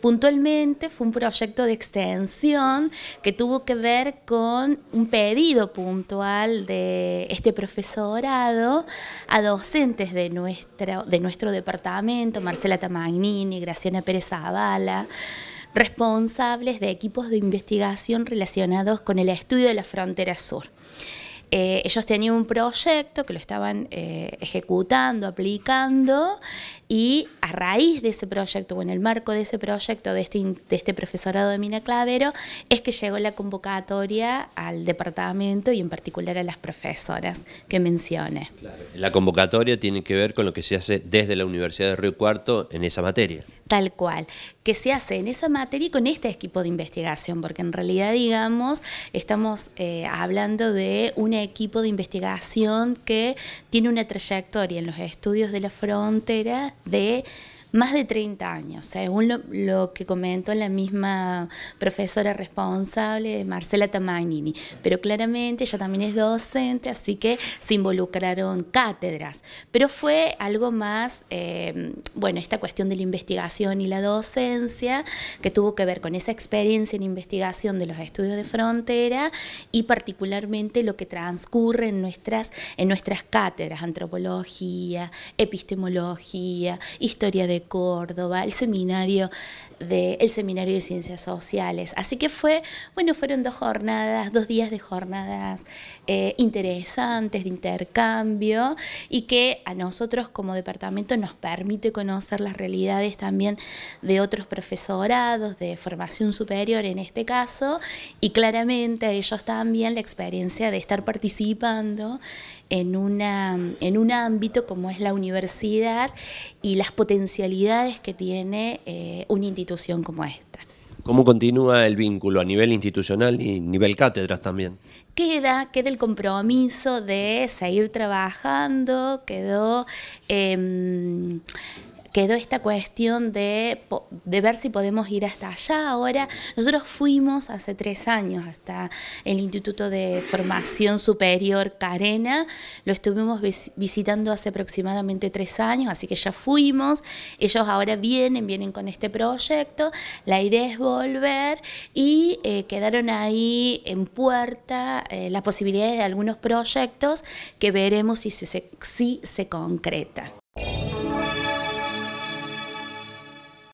Puntualmente fue un proyecto de extensión que tuvo que ver con un pedido puntual de este profesorado a docentes de nuestro, de nuestro departamento, Marcela Tamagnini, Graciana Pérez Zavala, responsables de equipos de investigación relacionados con el estudio de la frontera sur. Eh, ellos tenían un proyecto que lo estaban eh, ejecutando, aplicando, y a raíz de ese proyecto o en el marco de ese proyecto de este, de este profesorado de Mina Clavero es que llegó la convocatoria al departamento y en particular a las profesoras que mencioné. La convocatoria tiene que ver con lo que se hace desde la Universidad de Río Cuarto en esa materia tal cual, que se hace en esa materia y con este equipo de investigación, porque en realidad, digamos, estamos eh, hablando de un equipo de investigación que tiene una trayectoria en los estudios de la frontera de más de 30 años, según lo, que comentó la misma profesora responsable, Marcela Tamagnini. Pero claramente ella también es docente, así que se involucraron cátedras. Pero fue algo más, eh, bueno, esta cuestión de la investigación y la docencia, que tuvo que ver con esa experiencia en investigación de los estudios de frontera y particularmente lo que transcurre en nuestras, en nuestras cátedras, antropología, epistemología, historia de Córdoba, el seminario de, el seminario de Ciencias Sociales. Así que fue, bueno, fueron dos jornadas, dos días de jornadas eh, interesantes, de intercambio, y que a nosotros como departamento nos permite conocer las realidades también de otros profesorados, de formación superior en este caso, y claramente a ellos también la experiencia de estar participando en, una, en un ámbito como es la universidad y las potencialidades que tiene eh, una institución como esta. ¿Cómo continúa el vínculo a nivel institucional y nivel cátedras también? Queda, queda el compromiso de seguir trabajando, quedó... Em, quedó esta cuestión de, ver si podemos ir hasta allá ahora. Nosotros fuimos hace tres años hasta el Instituto de Formación Superior Carena, lo estuvimos visitando hace aproximadamente tres años, así que ya fuimos, ellos ahora vienen, vienen con este proyecto, la idea es volver y eh, quedaron ahí en puerta eh, las posibilidades de algunos proyectos que veremos si si se concreta.